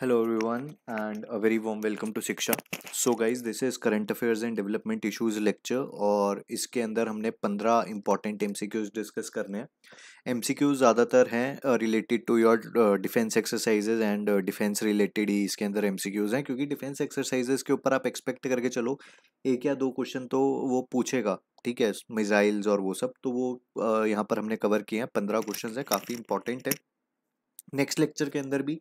Hello everyone and a very warm welcome to Shiksha so guys this is current affairs and development issues lecture और इसके अंदर हमने पंद्रह important M C Qs discuss करने हैं M C Qs ज़्यादातर हैं related to your defence exercises and defence related ही इसके अंदर एम सी क्यूज़ हैं क्योंकि डिफेंस एक्सरसाइजेज के ऊपर आप एक्सपेक्ट करके चलो एक या दो क्वेश्चन तो वो पूछेगा ठीक है मिज़ाइल्स और वो सब तो वो यहाँ पर हमने कवर किए हैं पंद्रह क्वेश्चन हैं काफ़ी इंपॉर्टेंट है नेक्स्ट लेक्चर के अंदर भी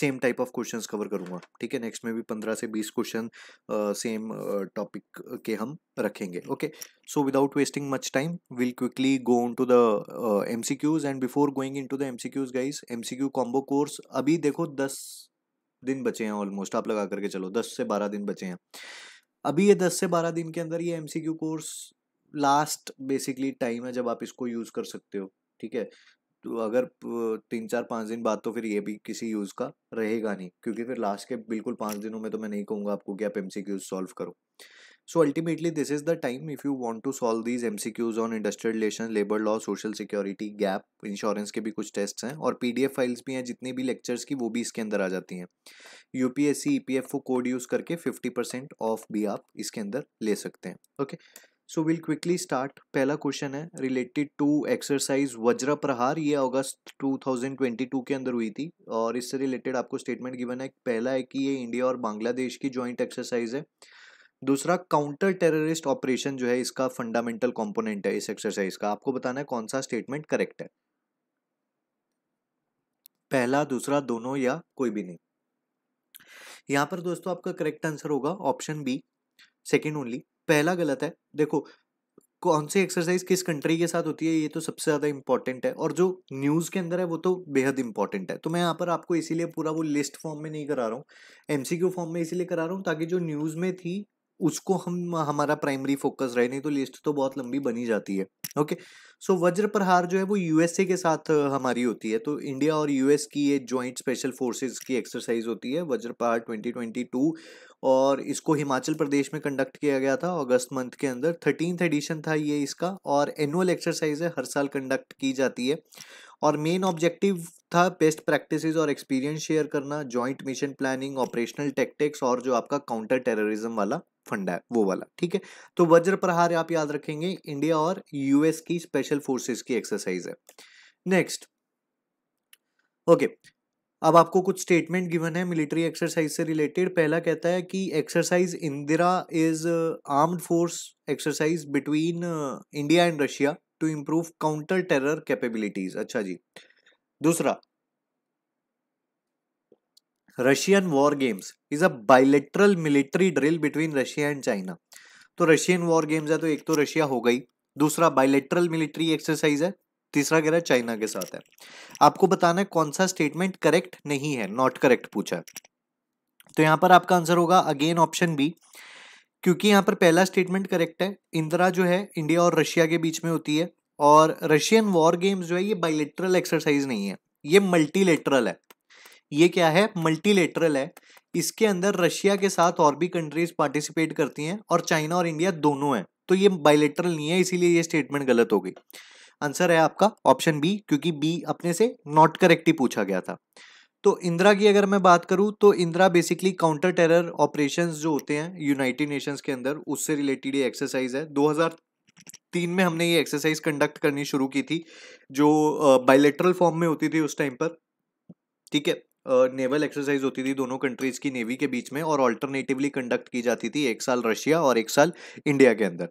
same type of question cover करूँगा ठीक है नेक्स्ट में भी पंद्रह से बीस क्वेश्चन सेम टॉपिक के हम रखेंगे okay so without wasting much time will quickly go on to the M C Qs and before going into the M C Qs guys M C Q combo course अभी देखो दस दिन बचे हैं almost आप लगा करके चलो दस से बारह दिन बचे हैं अभी ये दस से बारह दिन के अंदर ये M C Q course last basically time है जब आप इसको यूज़ कर सकते हो ठीक है तो अगर तीन चार पाँच दिन बाद तो फिर ये भी किसी यूज़ का रहेगा नहीं क्योंकि फिर लास्ट के बिल्कुल पाँच दिनों में तो मैं नहीं कहूँगा आपको कि आप एम सी क्यूज सॉल्व करो so ultimately this is the time if you want to solve these Qs on industrial relation labour law social security gap insurance के भी कुछ टेस्ट हैं और एफ फाइल्स भी हैं जितनी भी लेक्चर्स की वो भी इसके अंदर आ जाती हैं एफ ईपीएफओ कोड यूज़ करके फिफ्टी परसेंट ऑफ भी आप इसके अंदर ले सकते हैं okay okay? So will quickly start पहला क्वेश्चन है related to exercise Vajra Prahar ये अगस्त 2022 के अंदर हुई थी और इससे रिलेटेड आपको स्टेटमेंट गिवन है पहला है कि ये इंडिया और बांग्लादेश की जॉइंट एक्सरसाइज है दूसरा काउंटर टेररिस्ट ऑपरेशन जो है इसका फंडामेंटल कंपोनेंट है इस एक्सरसाइज का आपको बताना है कौन सा स्टेटमेंट करेक्ट है पहला दूसरा दोनों या कोई भी नहीं यहाँ पर दोस्तों आपका करेक्ट आंसर होगा ऑप्शन बी सेकेंड ओनली पहला गलत है देखो कौन सी एक्सरसाइज किस कंट्री के साथ होती है ये तो सबसे ज़्यादा इंपॉर्टेंट है और जो न्यूज़ के अंदर है वो तो बेहद इंपॉर्टेंट है तो मैं यहाँ पर आपको इसीलिए पूरा वो लिस्ट फॉर्म में नहीं करा रहा हूँ एम फॉर्म में इसीलिए करा रहा हूँ ताकि जो न्यूज़ में थी उसको हम हमारा प्राइमरी फोकस रहे नहीं तो लिस्ट तो बहुत लंबी बनी जाती है ओके सो वज्र प्रहार जो है वो यूएसए के साथ हमारी होती है तो इंडिया और यूएस की ये जॉइंट स्पेशल फोर्सेस की एक्सरसाइज होती है वज्र प्रहार 2022 और इसको हिमाचल प्रदेश में कंडक्ट किया गया था अगस्त मंथ के अंदर थर्टीन एडिशन था ये इसका और एनुअल एक्सरसाइज है हर साल कंडक्ट की जाती है और मेन ऑब्जेक्टिव था बेस्ट प्रैक्टिसेस और एक्सपीरियंस शेयर करना joint mission planning operational tactics और जो आपका काउंटर टेररिज्म वाला फंडा है वो वाला ठीक है तो वज्र प्रहार आप याद रखेंगे इंडिया और यूएस की स्पेशल फोर्सेस की एक्सरसाइज है नेक्स्ट ओके अब आपको कुछ स्टेटमेंट गिवन है मिलिट्री एक्सरसाइज से रिलेटेड पहला कहता है कि exercise Indra is armed force exercise between India and Russia to improve counter terror capabilities अच्छा जी दूसरा Russian war games is a bilateral military drill between Russia and China तो रशियन वॉर गेम्स है तो एक तो रशिया हो गई दूसरा बाइलेटरल मिलिट्री एक्सरसाइज है तीसरा कह रहा है चाइना के साथ है आपको बताना है कौन सा स्टेटमेंट करेक्ट नहीं है नॉट करेक्ट पूछा है तो यहाँ पर आपका आंसर होगा अगेन ऑप्शन बी क्योंकि यहाँ पर पहला स्टेटमेंट करेक्ट है इंदिरा जो है इंडिया और रशिया के बीच में होती है और रशियन वॉर गेम्स जो है ये बाइलेटरल एक्सरसाइज नहीं है ये मल्टीलेटरल है ये क्या है मल्टीलेटरल है इसके अंदर रशिया के साथ और भी कंट्रीज पार्टिसिपेट करती हैं और चाइना और इंडिया दोनों हैं तो ये बायलेटरल नहीं है इसीलिए ये स्टेटमेंट गलत हो गई आंसर है आपका ऑप्शन बी क्योंकि बी अपने से नॉट करेक्ट ही पूछा गया था तो इंदिरा की अगर मैं बात करूं तो Indra basically counter terror operations जो होते हैं यूनाइटेड नेशंस के अंदर उससे रिलेटेड ये एक्सरसाइज है 2003 में हमने ये एक्सरसाइज कंडक्ट करनी शुरू की थी जो बायलेटरल फॉर्म में होती थी उस टाइम पर ठीक है नेवल एक्सरसाइज होती थी दोनों कंट्रीज़ की नेवी के बीच में और अल्टरनेटिवली कंडक्ट की जाती थी एक साल रशिया और एक साल इंडिया के अंदर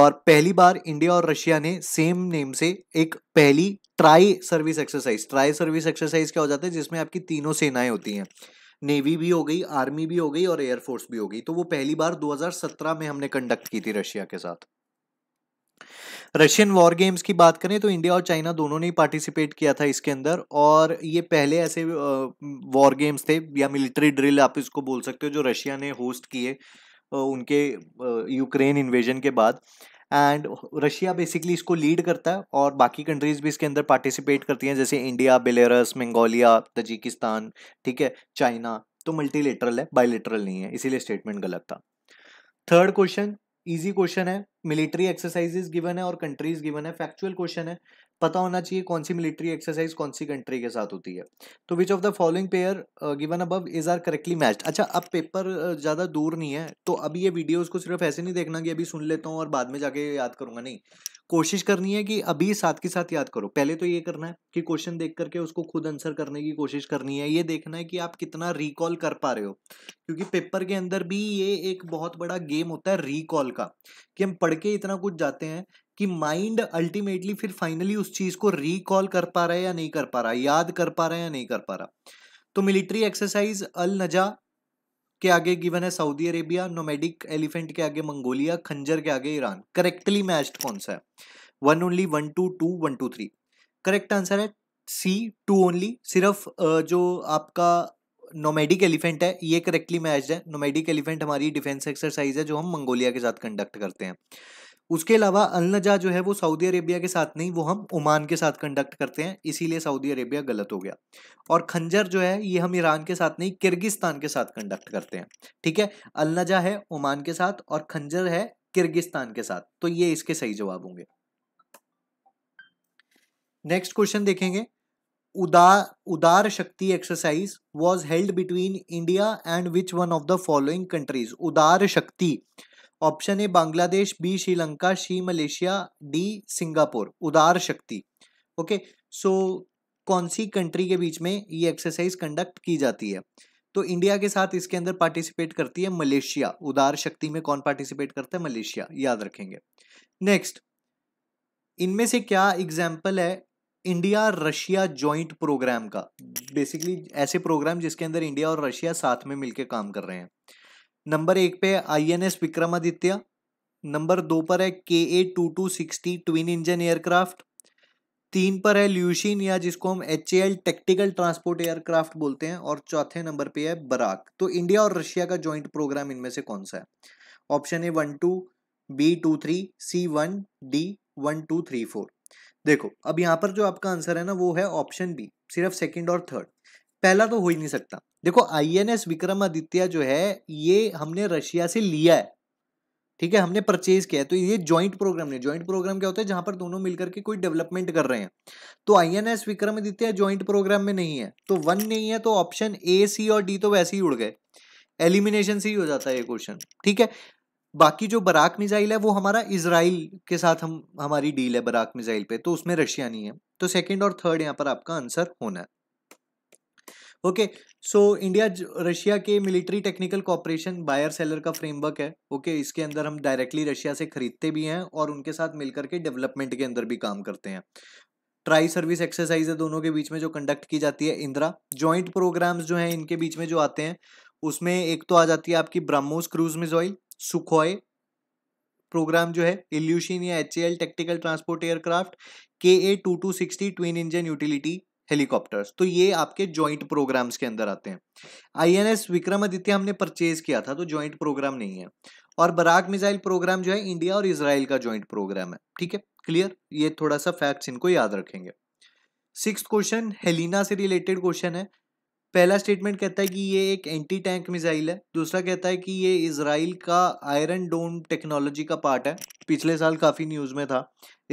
और पहली बार इंडिया और रशिया ने सेम नेम से एक पहली tri service exercise tri service exercise क्या हो जाता है जिसमें आपकी तीनों सेनाएं होती हैं नेवी भी हो गई आर्मी भी हो गई और एयरफोर्स भी हो गई तो वो पहली बार 2017 में हमने कंडक्ट की थी रशिया के साथ रशियन वॉर गेम्स की बात करें तो इंडिया और चाइना दोनों ने पार्टिसिपेट किया था इसके अंदर और ये पहले ऐसे वॉर गेम्स थे या मिलिट्री ड्रिल आप इसको बोल सकते हो जो रशिया ने होस्ट किए उनके यूक्रेन इन्वेजन के बाद एंड रशिया बेसिकली इसको लीड करता है और बाकी कंट्रीज भी इसके अंदर पार्टिसिपेट करती हैं जैसे इंडिया बेलेरस मंगोलिया तजिकिस्तान ठीक है चाइना तो मल्टीलेटरल है बायलेटरल नहीं है इसीलिए स्टेटमेंट गलत था थर्ड क्वेश्चन इजी क्वेश्चन है मिलिट्री एक्सरसाइजेज गिवन है और कंट्रीज गिवन है फैक्चुअल क्वेश्चन है पता होना चाहिए कौन सी मिलिट्री एक्सरसाइज कौन सी कंट्री के साथ होती है तो which of the following pair given above is are correctly matched अच्छा अब पेपर uh, ज़्यादा दूर नहीं है तो अभी ये वीडियोस को सिर्फ ऐसे नहीं देखना कि अभी सुन लेता हूँ और बाद में जाके याद करूँगा नहीं कोशिश करनी है कि अभी साथ के साथ याद करो पहले तो ये करना है कि क्वेश्चन देख करके उसको खुद आंसर करने की कोशिश करनी है ये देखना है कि आप कितना रिकॉल कर पा रहे हो क्योंकि पेपर के अंदर भी ये एक बहुत बड़ा गेम होता है रिकॉल का कि हम पढ़ पढ़ के इतना कुछ जाते हैं कि माइंड अल्टीमेटली फिर फाइनली उस चीज़ को रिकॉल कर पा रहा है या नहीं कर पा रहा याद कर पा रहा है या नहीं कर पा रहा तो मिलिट्री एक्सरसाइज अल नजा के आगे गिवन है सऊदी अरेबिया नोमेडिक एलिफेंट के आगे मंगोलिया खंजर के आगे ईरान करेक्टली मैच्ड कौन सा है one only one two two one two three correct answer है सी टू ओनली सिर्फ जो आपका नोमेडिक एलिफेंट है ये करेक्टली मैच है नोमेडिक एलिफेंट हमारी डिफेंस एक्सरसाइज है जो हम मंगोलिया के साथ कंडक्ट करते हैं उसके अलावा अलनजा जो है वो सऊदी अरेबिया के साथ नहीं वो हम ओमान के साथ कंडक्ट करते हैं इसीलिए सऊदी अरेबिया गलत हो गया और खंजर जो है ये हम ईरान के साथ नहीं किर्गिस्तान के साथ कंडक्ट करते हैं ठीक है अलनजा है ओमान के साथ और खंजर है किर्गिस्तान के साथ तो ये इसके सही जवाब होंगे नेक्स्ट क्वेश्चन देखेंगे Udara Udara Shakti exercise was held between India and which one of the following countries Udara Shakti option A Bangladesh B Sri Lanka C Malaysia D Singapore Udara Shakti okay so कौन सी कंट्री के बीच में ये एक्सरसाइज कंडक्ट की जाती है तो इंडिया के साथ इसके अंदर पार्टिसिपेट करती है मलेशिया उदार शक्ति में कौन पार्टिसिपेट करता है मलेशिया याद रखेंगे नेक्स्ट इनमें से क्या एग्जाम्पल है इंडिया रशिया जॉइंट प्रोग्राम का बेसिकली ऐसे प्रोग्राम जिसके अंदर इंडिया और रशिया साथ में मिलकर काम कर रहे हैं नंबर एक पे I N S Vikramaditya number दो पर है K A two two sixty twin engine aircraft तीन पर है ल्यूशिन या जिसको हम H A L tactical transport aircraft बोलते हैं और चौथे नंबर पे है बराक तो इंडिया और रशिया का जॉइंट प्रोग्राम इनमें से कौन सा है option A one two B two three C one D one two three four देखो अब यहाँ पर जो आपका आंसर है ना वो है ऑप्शन बी सिर्फ सेकंड और थर्ड पहला तो हो ही नहीं सकता देखो आईएनएस विक्रमादित्य जो है ये हमने रशिया से लिया है ठीक है हमने परचेज किया है तो ये जॉइंट प्रोग्राम है जॉइंट प्रोग्राम क्या होता है जहां पर दोनों मिलकर के कोई डेवलपमेंट कर रहे हैं तो आईएनएस विक्रमादित्य जॉइंट प्रोग्राम में नहीं है तो वन नहीं है तो ऑप्शन ए सी और डी तो वैसे ही उड़ गए एलिमिनेशन से ही हो जाता है ये क्वेश्चन ठीक है बाकी जो बराक मिज़ाइल है वो हमारा इसराइल के साथ हम हमारी डील है बराक मिज़ाइल पे तो उसमें रशिया नहीं है तो सेकंड और थर्ड यहाँ पर आपका आंसर होना है ओके सो इंडिया रशिया के military technical cooperation buyer seller का फ्रेमवर्क है ओके okay, इसके अंदर हम डायरेक्टली रशिया से खरीदते भी हैं और उनके साथ मिलकर के डेवलपमेंट के अंदर भी काम करते हैं ट्राई सर्विस एक्सरसाइज है दोनों के बीच में जो कंडक्ट की जाती है इंदिरा जॉइंट प्रोग्राम्स जो हैं इनके बीच में जो आते हैं उसमें एक तो आ जाती है आपकी BrahMos cruise missile Sukhoi programme जो है इल्यूशन या एच टेक्टिकल ट्रांसपोर्ट एयरक्राफ्ट के A two two sixty twin engine utility helicopters तो ये आपके जॉइंट प्रोग्राम्स के अंदर आते हैं आईएनएस विक्रमादित्य हमने परचेज किया था तो जॉइंट प्रोग्राम नहीं है और बराक मिसाइल प्रोग्राम जो है इंडिया और इसराइल का जॉइंट प्रोग्राम है ठीक है क्लियर ये थोड़ा सा फैक्ट्स इनको याद रखेंगे सिक्स क्वेश्चन हेलिना से रिलेटेड क्वेश्चन है पहला स्टेटमेंट कहता है कि ये एक एंटी टैंक मिसाइल है दूसरा कहता है कि ये इसराइल का आयरन डोम टेक्नोलॉजी का पार्ट है पिछले साल काफ़ी न्यूज़ में था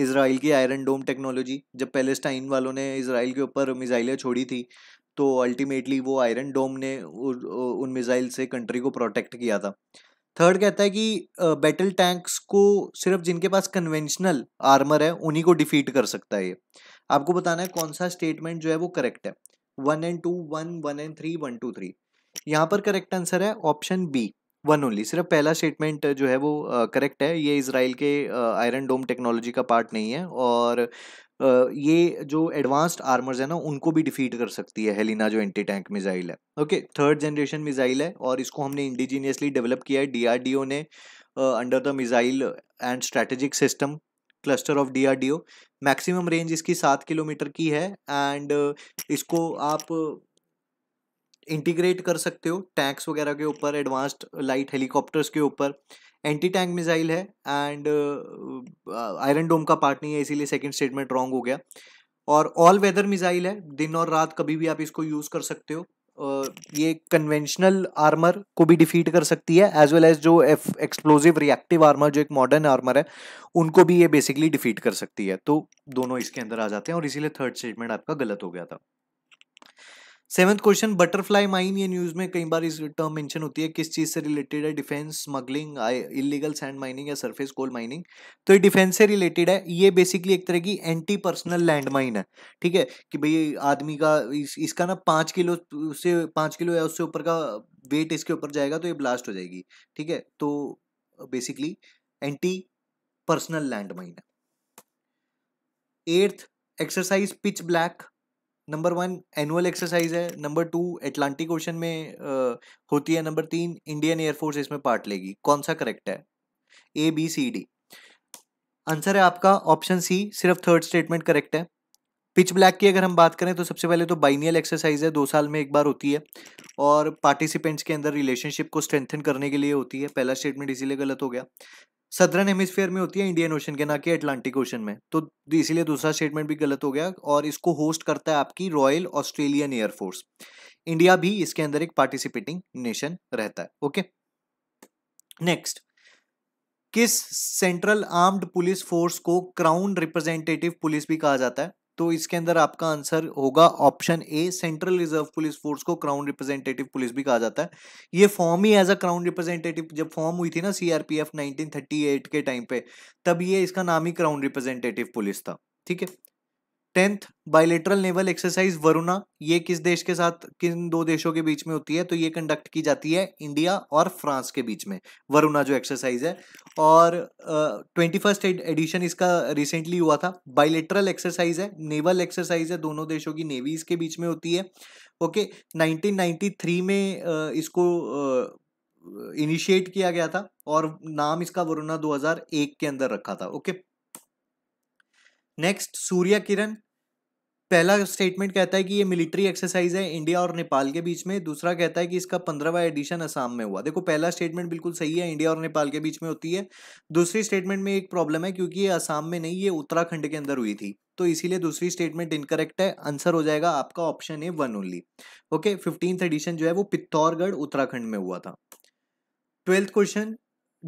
इसराइल की आयरन डोम टेक्नोलॉजी जब पैलेस्टाइन वालों ने इसराइल के ऊपर मिसाइलें छोड़ी थी तो अल्टीमेटली वो आयरन डोम ने उन मिसाइल से कंट्री को प्रोटेक्ट किया था थर्ड कहता है कि बैटल टैंक्स को सिर्फ जिनके पास कन्वेंशनल आर्मर है उन्हीं को डिफीट कर सकता है ये आपको बताना है कौन सा स्टेटमेंट जो है वो करेक्ट है one and two one one and three one two three यहाँ पर करेक्ट आंसर है ऑप्शन बी वन ओनली सिर्फ पहला स्टेटमेंट जो है वो करेक्ट है ये इसराइल के आयरन डोम टेक्नोलॉजी का पार्ट नहीं है और ये जो एडवांस्ड आर्मर्स है ना उनको भी डिफीट कर सकती है हेलिना जो एंटी टैंक मिसाइल है ओके थर्ड जनरेशन मिसाइल है और इसको हमने इंडिजीनियसली डेवलप किया है डीआरडीओ ने under the missile and strategic system cluster of DRDO maximum range इसकी सात किलोमीटर की है एंड uh, इसको आप इंटीग्रेट uh, कर सकते हो टैंक्स वगैरह के ऊपर एडवांस्ड लाइट हेलीकॉप्टर्स के ऊपर एंटी टैंक मिसाइल है एंड आयरन डोम का पार्ट नहीं है इसीलिए सेकंड स्टेटमेंट रॉन्ग हो गया और ऑल वेदर मिसाइल है दिन और रात कभी भी आप इसको यूज़ कर सकते हो ये कन्वेंशनल आर्मर को भी डिफीट कर सकती है एज वेल एज जो एफ एक्सप्लोजिव रिएक्टिव आर्मर जो एक मॉडर्न आर्मर है उनको भी ये बेसिकली डिफीट कर सकती है तो दोनों इसके अंदर आ जाते हैं और इसीलिए थर्ड स्टेटमेंट आपका गलत हो गया था सेवंथ क्वेश्चन बटरफ्लाई माइन ये न्यूज में कई बार इस टर्म मेंशन होती है किस चीज से रिलेटेड है defence smuggling illegal sand mining या सरफेस कोल माइनिंग तो ये डिफेंस से रिलेटेड है ये बेसिकली एक तरह की एंटी पर्सनल लैंड माइन है ठीक है कि भाई आदमी का इस, इसका ना पाँच किलो से पाँच किलो या उससे ऊपर का वेट इसके ऊपर जाएगा तो ये ब्लास्ट हो जाएगी ठीक है तो basically anti personnel land mine है eighth exercise pitch black number one annual exercise है नंबर टू एटलांटिक ओशन में आ, होती है नंबर तीन इंडियन एयरफोर्स इसमें पार्ट लेगी कौन सा करेक्ट है A B C D answer है आपका ऑप्शन सी सिर्फ थर्ड स्टेटमेंट करेक्ट है पिच ब्लैक की अगर हम बात करें तो सबसे पहले तो बाइनियल एक्सरसाइज है दो साल में एक बार होती है और पार्टिसिपेंट्स के अंदर रिलेशनशिप को स्ट्रेंथन करने के लिए होती है पहला स्टेटमेंट इसीलिए गलत हो गया सदरन हेमिसफेयर में होती है इंडियन ओशन के ना कि अटलांटिक ओशन में तो इसीलिए दूसरा स्टेटमेंट भी गलत हो गया और इसको होस्ट करता है आपकी रॉयल ऑस्ट्रेलियन एयरफोर्स इंडिया भी इसके अंदर एक पार्टिसिपेटिंग नेशन रहता है ओके नेक्स्ट किस सेंट्रल आर्म्ड पुलिस फोर्स को क्राउन रिप्रेजेंटेटिव पुलिस भी कहा जाता है तो इसके अंदर आपका आंसर होगा option A central reserve police force को क्राउन रिप्रेजेंटेटिव पुलिस भी कहा जाता है ये फॉर्म ही एज अ क्राउन रिप्रेजेंटेटिव जब फॉर्म हुई थी ना सीआरपीएफ 1938 के टाइम पे तब ये इसका नाम ही क्राउन रिप्रेजेंटेटिव पुलिस था ठीक है tenth bilateral naval exercise Varuna ये किस देश के साथ किन दो देशों के बीच में होती है तो ये कंडक्ट की जाती है इंडिया और फ्रांस के बीच में वरुणा जो एक्सरसाइज है और ट्वेंटी फर्स्ट एडिशन इसका रिसेंटली हुआ था बायलेटरल एक्सरसाइज है नेवल एक्सरसाइज है दोनों देशों की नेवीज के बीच में होती है ओके नाइनटीन में uh, इसको uh, इनिशिएट किया गया था और नाम इसका वरुणा 2001 के अंदर रखा था okay okay? Next Surya Kiran पहला स्टेटमेंट कहता है कि ये मिलिट्री एक्सरसाइज है इंडिया और नेपाल के बीच में दूसरा कहता है कि इसका पंद्रहवा एडिशन असम में हुआ देखो पहला स्टेटमेंट बिल्कुल सही है इंडिया और नेपाल के बीच में होती है दूसरी स्टेटमेंट में एक प्रॉब्लम है क्योंकि ये असम में नहीं ये उत्तराखंड के अंदर हुई थी तो इसीलिए दूसरी स्टेटमेंट इनकरेक्ट है आंसर हो जाएगा आपका option A one only okay fifteenth edition जो है वो पित्तौरगढ़ उत्तराखंड में हुआ था twelfth question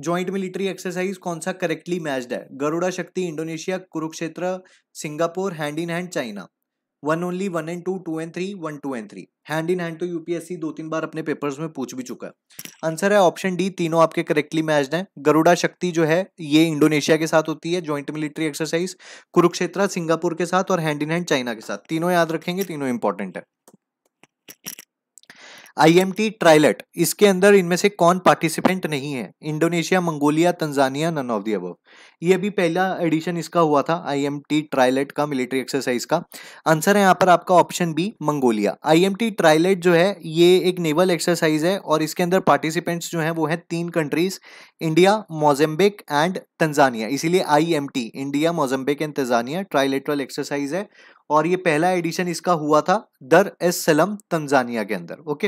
joint military exercise कौन सा करेक्टली मैच्ड है Garuda Shakti Indonesia Kurukshetra Singapore hand in hand China one only one and two two and three one two and three hand in hand तो यूपीएससी दो तीन बार अपने पेपर्स में पूछ भी चुका है आंसर है ऑप्शन डी तीनों आपके करेक्टली मैच हैं गरुड़ा शक्ति जो है ये इंडोनेशिया के साथ होती है joint military exercise Kurukshetra Singapore के साथ और हैंड इन हैंड चाइना के साथ तीनों याद रखेंगे तीनों इंपॉर्टेंट है आईएमटी ट्राइलेट इसके अंदर इनमें से कौन पार्टिसिपेंट नहीं है Indonesia Mongolia Tanzania none of the अब ये भी पहला एडिशन इसका हुआ था आईएमटी ट्राइलेट का मिलिट्री एक्सरसाइज का आंसर है यहाँ पर आपका option B Mongolia IMT trilat जो है ये एक नेवल एक्सरसाइज है और इसके अंदर पार्टिसिपेंट्स जो हैं वो हैं तीन countries India Mozambique and Tanzania इसीलिए T India Mozambique and Tanzania trilateral exercise है और ये पहला एडिशन इसका हुआ था दर एस सलम तंजानिया के अंदर ओके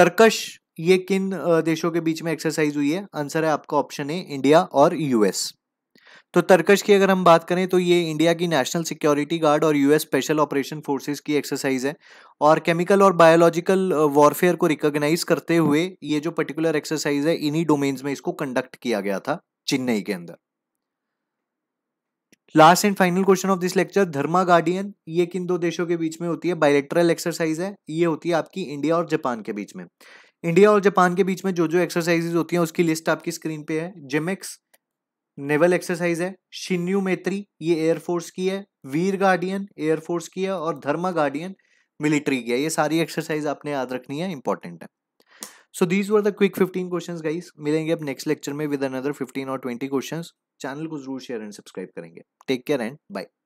तर्कश ये किन देशों के बीच में एक्सरसाइज हुई है आंसर है आपका ऑप्शन ए इंडिया और यूएस तो तर्कश की अगर हम बात करें तो ये इंडिया की नेशनल सिक्योरिटी गार्ड और यूएस स्पेशल ऑपरेशन फोर्सेस की एक्सरसाइज है और केमिकल और बायोलॉजिकल वॉरफेयर को रिकॉग्नाइज करते हुए ये जो पर्टिकुलर एक्सरसाइज है इन्हीं डोमेन्स में इसको कंडक्ट किया गया था चेन्नई के अंदर last and final question of this lecture Dharma guardian ये किन दो देशों के बीच में होती है बायलेक्ट्रल एक्सरसाइज है ये होती है आपकी इंडिया और जापान के बीच में इंडिया और जापान के बीच में जो जो एक्सरसाइजेज होती हैं उसकी लिस्ट आपकी स्क्रीन पे है जिमेक्स नेवल एक्सरसाइज है शिन्यू मेत्री ये एयरफोर्स की है वीर गार्डियन एयरफोर्स की है और धर्मा गार्डियन मिलिट्री की है ये सारी एक्सरसाइज आपने याद रखनी है इंपॉर्टेंट है so these were the quick fifteen question guys मिलेंगे अब नेक्स्ट लेक्चर में विद अनदर फिफ्टीन और ट्वेंटी क्वेश्चन चैनल को जरूर शेयर एंड सब्सक्राइब करेंगे टेक केयर एंड बाय